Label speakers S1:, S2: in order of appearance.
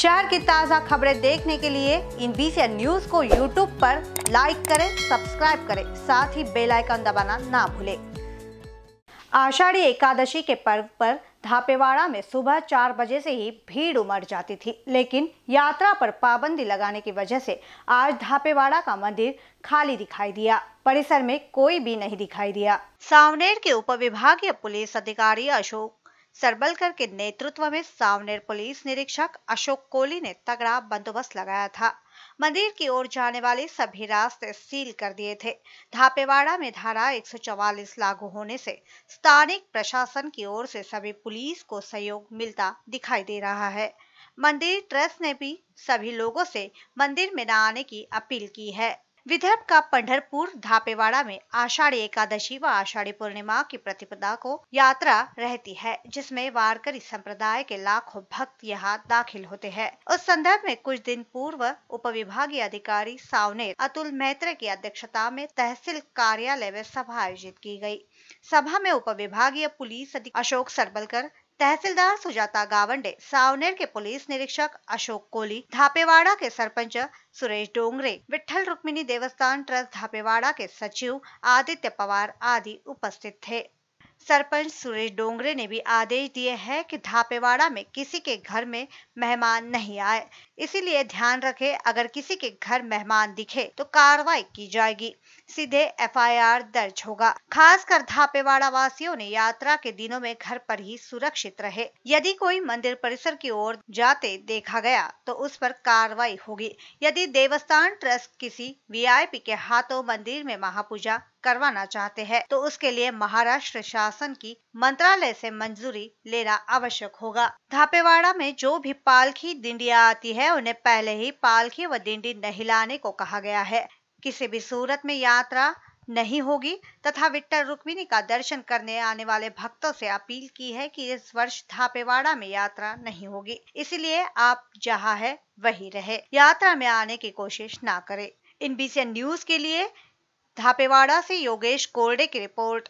S1: शहर की ताज़ा खबरें देखने के लिए इन बीसी न्यूज को यूट्यूब पर लाइक करें सब्सक्राइब करें साथ ही बेल आइकन दबाना ना भूलें आषाढ़ी एकादशी के पर्व पर धापेवाड़ा में सुबह चार बजे से ही भीड़ उमड़ जाती थी लेकिन यात्रा पर पाबंदी लगाने की वजह से आज धापेवाड़ा का मंदिर खाली दिखाई दिया परिसर में कोई भी नहीं दिखाई दिया सावनेर के उपविभागीय पुलिस अधिकारी अशोक सरबलकर के नेतृत्व में सावनेर पुलिस निरीक्षक अशोक कोहली ने तगड़ा बंदोबस्त लगाया था मंदिर की ओर जाने वाले सभी रास्ते सील कर दिए थे धापेवाड़ा में धारा 144 लागू होने से स्थानिक प्रशासन की ओर से सभी पुलिस को सहयोग मिलता दिखाई दे रहा है मंदिर ट्रस्ट ने भी सभी लोगों से मंदिर में न आने की अपील की है विदर्भ का पंढरपुर धापेवाड़ा में आषाढ़ी एकादशी व आषाढ़ी पूर्णिमा की प्रतिपदा को यात्रा रहती है जिसमें वारकरी संप्रदाय के लाखों भक्त यहां दाखिल होते हैं उस संदर्भ में कुछ दिन पूर्व उपविभागीय अधिकारी सावनेर अतुल मेहत्रा की अध्यक्षता में तहसील कार्यालय में सभा आयोजित की गई सभा में उपविभागीय पुलिस अधिक अशोक सरबलकर तहसीलदार सुजाता गावंडे सावनेर के पुलिस निरीक्षक अशोक कोली धापेवाड़ा के सरपंच सुरेश डोंगरे विठल रुक्मिणी देवस्थान ट्रस्ट धापेवाड़ा के सचिव आदित्य पवार आदि उपस्थित थे सरपंच सुरेश डोंगरे ने भी आदेश दिए हैं कि धापेवाड़ा में किसी के घर में मेहमान नहीं आए इसीलिए ध्यान रखें अगर किसी के घर मेहमान दिखे तो कार्रवाई की जाएगी सीधे एफआईआर दर्ज होगा खासकर धापेवाड़ा वासियों ने यात्रा के दिनों में घर पर ही सुरक्षित रहे यदि कोई मंदिर परिसर की ओर जाते देखा गया तो उस पर कार्रवाई होगी यदि देवस्थान ट्रस्ट किसी वीआईपी के हाथों मंदिर में महापूजा करवाना चाहते हैं तो उसके लिए महाराष्ट्र शासन की मंत्रालय से मंजूरी लेना आवश्यक होगा धापेवाड़ा में जो भी पालखी डिंडिया आती है उन्हें पहले ही पालखी व डिंडी नहलाने को कहा गया है किसी भी सूरत में यात्रा नहीं होगी तथा विट्टर रुक्मिणी का दर्शन करने आने वाले भक्तों से अपील की है कि इस वर्ष धापेवाड़ा में यात्रा नहीं होगी इसलिए आप जहाँ है वही रहे यात्रा में आने की कोशिश ना करें इन बीसीएन न्यूज के लिए धापेवाड़ा से योगेश कोरडे की रिपोर्ट